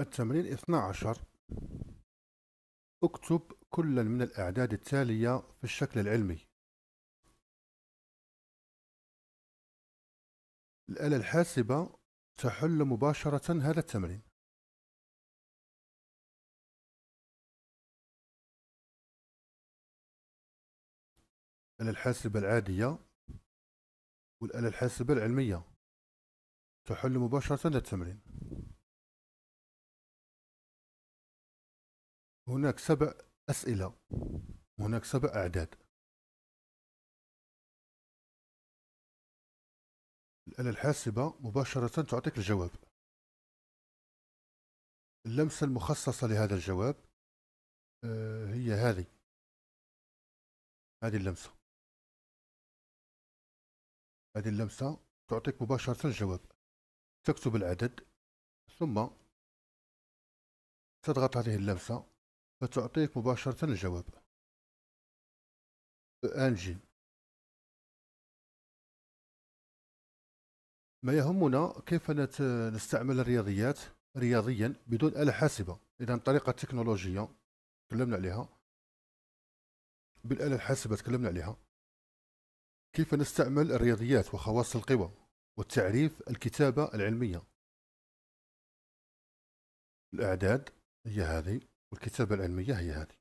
التمرين 12 اكتب كل من الأعداد التالية في الشكل العلمي الآلة الحاسبة تحل مباشرة هذا التمرين الآلة الحاسبة العادية والآلة الحاسبة العلمية تحل مباشرة هذا التمرين هناك سبع أسئلة هناك سبع أعداد الآلة الحاسبة مباشرة تعطيك الجواب اللمسة المخصصة لهذا الجواب آه، هي هذه هذه اللمسة هذه اللمسة تعطيك مباشرة الجواب تكتب العدد ثم تضغط هذه اللمسة فتعطيك مباشرة الجواب أنجين ما يهمنا كيف نستعمل الرياضيات رياضيا بدون آلة حاسبة إذا طريقة تكنولوجية تكلمنا عليها بالآلة الحاسبة تكلمنا عليها كيف نستعمل الرياضيات وخواص القوى والتعريف الكتابة العلمية الأعداد هي هذه والكتابة العلمية هي هذه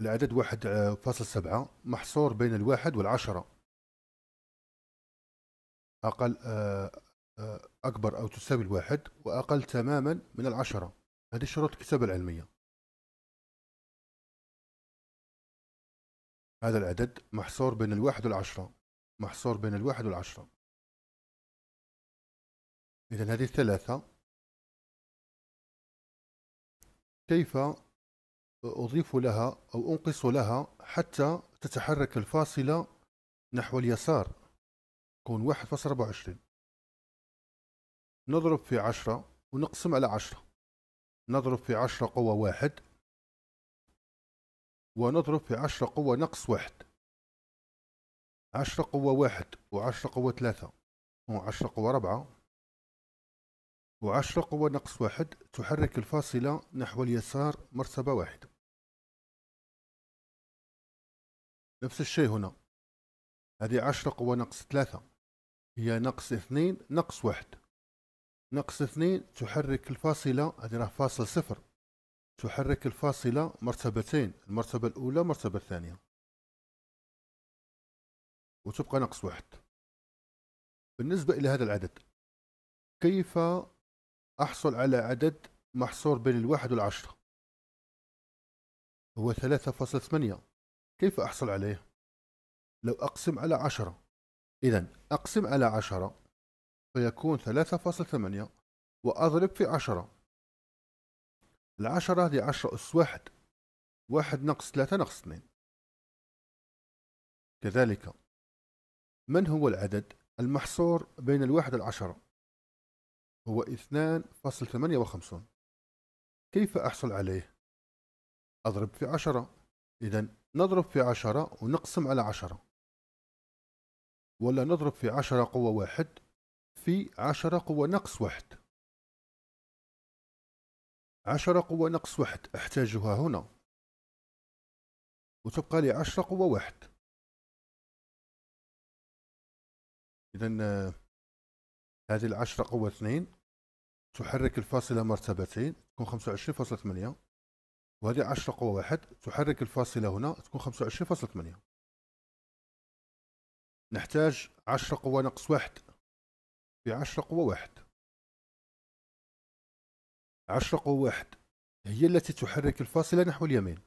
العدد واحد آه، فاصل سبعة محصور بين الواحد والعشرة أقل آه، آه، أكبر أو تساوي الواحد وأقل تماما من العشرة هذه شروط الكتابة العلمية هذا العدد محصور بين الواحد والعشرة محصور بين الواحد والعشرة إذا هذه الثلاثة كيف أضيف لها أو أنقص لها حتى تتحرك الفاصلة نحو اليسار كون واحد فاصل ربعة وعشرين نضرب في عشرة ونقسم على عشرة نضرب في عشرة قوة واحد ونضرب في عشرة قوة نقص واحد عشرة قوة واحد وعشرة قوة ثلاثة وعشرة قوة ربعة وعشرة قوة نقص واحد تحرك الفاصلة نحو اليسار مرتبة واحدة نفس الشيء هنا هذه عشرة قوة نقص ثلاثة هي نقص اثنين نقص واحد نقص اثنين تحرك الفاصلة هذه راه فاصل صفر تحرك الفاصلة مرتبتين المرتبة الأولى مرتبة الثانية وتبقى نقص واحد بالنسبة إلى هذا العدد كيف أحصل على عدد محصور بين الواحد والعشرة هو ثلاثة فاصل ثمانية كيف أحصل عليه؟ لو أقسم على عشرة إذا أقسم على عشرة فيكون ثلاثة فاصل ثمانية وأضرب في عشرة العشرة هذه عشرة أس واحد واحد نقص ثلاثة نقص اثنين كذلك من هو العدد المحصور بين الواحد والعشرة هو 2.58 كيف أحصل عليه؟ أضرب في عشرة إذا نضرب في عشرة ونقسم على عشرة ولا نضرب في عشرة قوة واحد في عشرة قوة نقص واحد عشرة قوة نقص واحد أحتاجها هنا وتبقى لي عشرة قوة واحد إذا آه، هذه العشرة قوة اثنين تحرك الفاصلة مرتبتين تكون خمسة وعشرين فاصلة ثمانية وهذه عشرة قوة واحد تحرك الفاصلة هنا تكون خمسة وعشرين فاصلة ثمانية نحتاج عشرة قوة ناقص واحد في عشرة قوة واحد عشرة قوة واحد هي التي تحرك الفاصلة نحو اليمين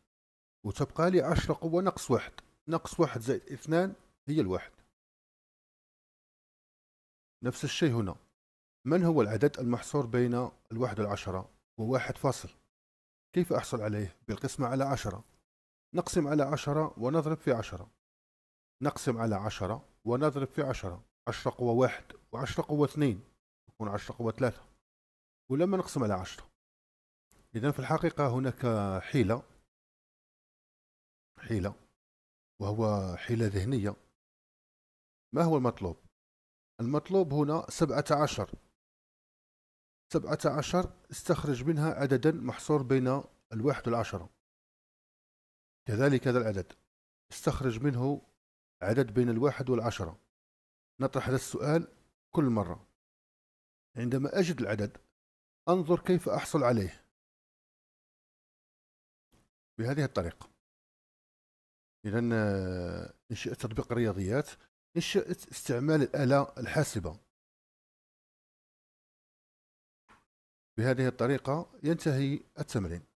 وتبقى لي عشرة قوة ناقص واحد ناقص واحد زائد اثنان هي الواحد نفس الشيء هنا من هو العدد المحصور بين الواحد والعشرة وواحد فاصل كيف أحصل عليه بالقسمة على عشرة نقسم على عشرة ونضرب في عشرة نقسم على عشرة ونضرب في عشرة عشرة قوة واحد وعشرة قوة اثنين تكون عشرة قوة ثلاثة ولما نقسم على عشرة إذا في الحقيقة هناك حيلة حيلة وهو حيلة ذهنية ما هو المطلوب المطلوب هنا سبعة عشر سبعة عشر استخرج منها عددا محصور بين الواحد والعشرة كذلك هذا العدد استخرج منه عدد بين الواحد والعشرة نطرح هذا السؤال كل مرة عندما أجد العدد أنظر كيف أحصل عليه بهذه الطريقة إذا إنشاء تطبيق الرياضيات نشأة استعمال الآلة الحاسبة بهذه الطريقة ينتهي التمرين